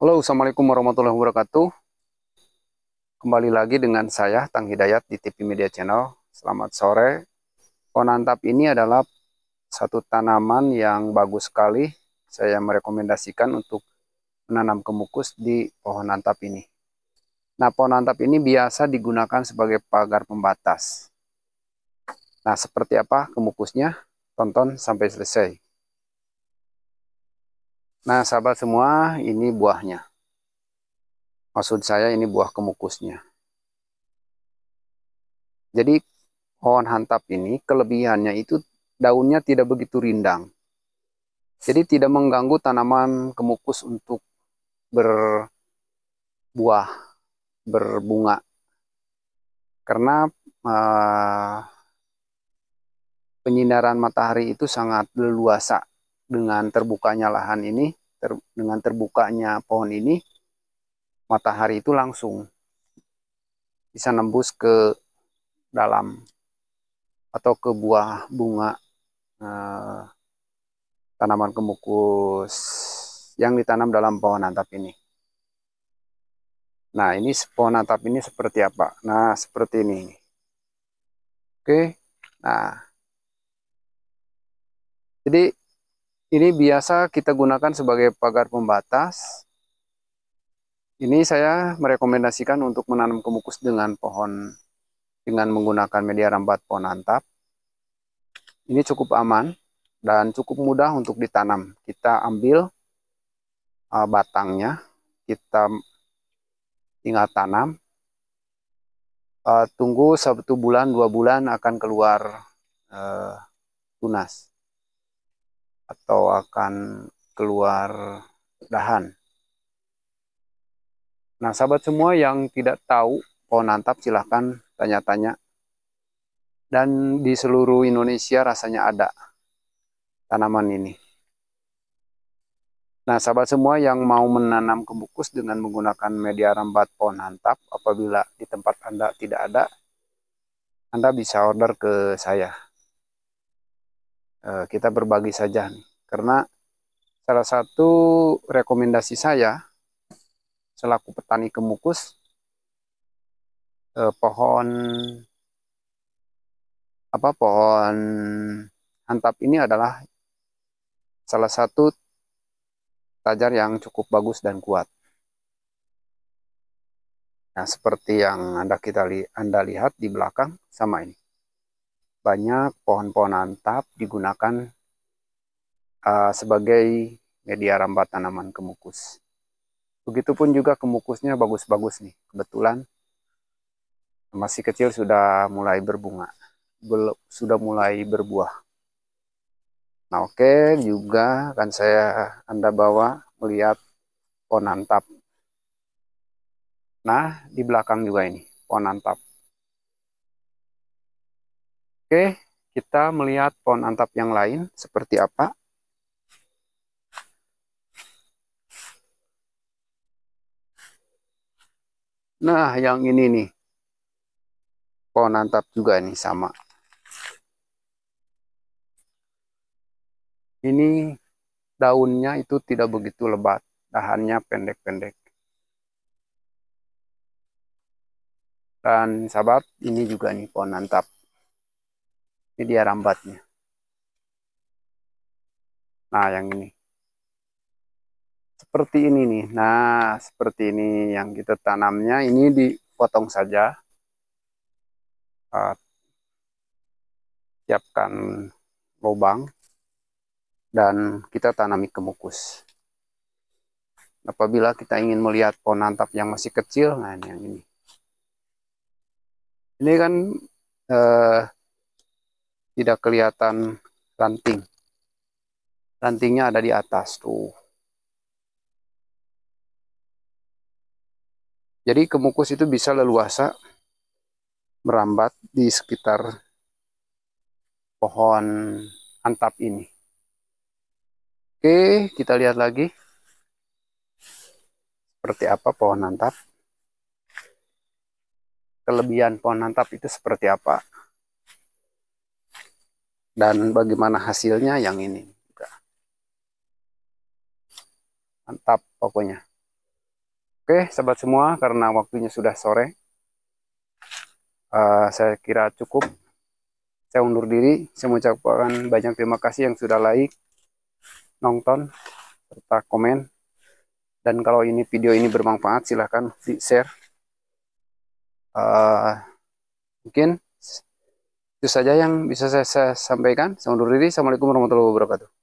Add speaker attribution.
Speaker 1: Halo, Assalamualaikum warahmatullahi wabarakatuh. Kembali lagi dengan saya, Tang Hidayat, di TV Media Channel. Selamat sore. Konantap ini adalah satu tanaman yang bagus sekali. Saya merekomendasikan untuk menanam kemukus di pohon antap ini. Nah, pohon antap ini biasa digunakan sebagai pagar pembatas. Nah, seperti apa kemukusnya? Tonton sampai selesai. Nah, sahabat semua, ini buahnya. Maksud saya ini buah kemukusnya. Jadi pohon hantap ini kelebihannya itu daunnya tidak begitu rindang. Jadi tidak mengganggu tanaman kemukus untuk berbuah, berbunga. Karena uh, eh, penyinaran matahari itu sangat leluasa dengan terbukanya lahan ini, ter, dengan terbukanya pohon ini, matahari itu langsung bisa nembus ke dalam atau ke buah bunga eh, tanaman kemukus yang ditanam dalam pohon antap ini. Nah, ini pohon atap ini seperti apa? Nah, seperti ini. Oke. Nah. Jadi ini biasa kita gunakan sebagai pagar pembatas. Ini saya merekomendasikan untuk menanam kemukus dengan pohon dengan menggunakan media rambat pohon antap. Ini cukup aman dan cukup mudah untuk ditanam. Kita ambil uh, batangnya, kita tinggal tanam. Uh, tunggu satu bulan, dua bulan akan keluar uh, tunas atau akan keluar dahan. Nah, sahabat semua yang tidak tahu pohon antap silahkan tanya-tanya. Dan di seluruh Indonesia rasanya ada tanaman ini. Nah, sahabat semua yang mau menanam kebukus dengan menggunakan media rambat pohon hantap, apabila di tempat Anda tidak ada, Anda bisa order ke saya. Eh, kita berbagi saja nih. Karena salah satu rekomendasi saya selaku petani kemukus eh, pohon apa pohon hantap ini adalah salah satu tajar yang cukup bagus dan kuat. Nah, seperti yang Anda kita li Anda lihat di belakang sama ini banyak pohon-pohon antap digunakan uh, sebagai media rambat tanaman kemukus. Begitupun juga kemukusnya bagus-bagus nih. Kebetulan masih kecil sudah mulai berbunga, sudah mulai berbuah. Nah oke, okay, juga akan saya Anda bawa melihat pohon antap. Nah, di belakang juga ini, pohon antap. Oke, kita melihat pohon antap yang lain seperti apa. Nah, yang ini nih. Pohon antap juga nih sama. Ini daunnya itu tidak begitu lebat, dahannya pendek-pendek. Dan sahabat, ini juga nih pohon antap. Ini dia rambatnya. Nah, yang ini. Seperti ini nih. Nah, seperti ini yang kita tanamnya. Ini dipotong saja. Uh, siapkan lubang. Dan kita tanami kemukus. Apabila kita ingin melihat pohon antap yang masih kecil, nah ini yang ini. Ini kan uh, tidak kelihatan ranting. Rantingnya ada di atas tuh. Jadi kemukus itu bisa leluasa merambat di sekitar pohon antap ini. Oke, kita lihat lagi seperti apa pohon antap. Kelebihan pohon antap itu seperti apa? dan bagaimana hasilnya yang ini mantap pokoknya oke sahabat semua karena waktunya sudah sore uh, saya kira cukup saya undur diri saya mengucapkan banyak terima kasih yang sudah like nonton serta komen dan kalau ini video ini bermanfaat silahkan di share uh, eh, mungkin itu saja yang bisa saya, saya sampaikan. Saya undur diri. Assalamualaikum warahmatullahi wabarakatuh.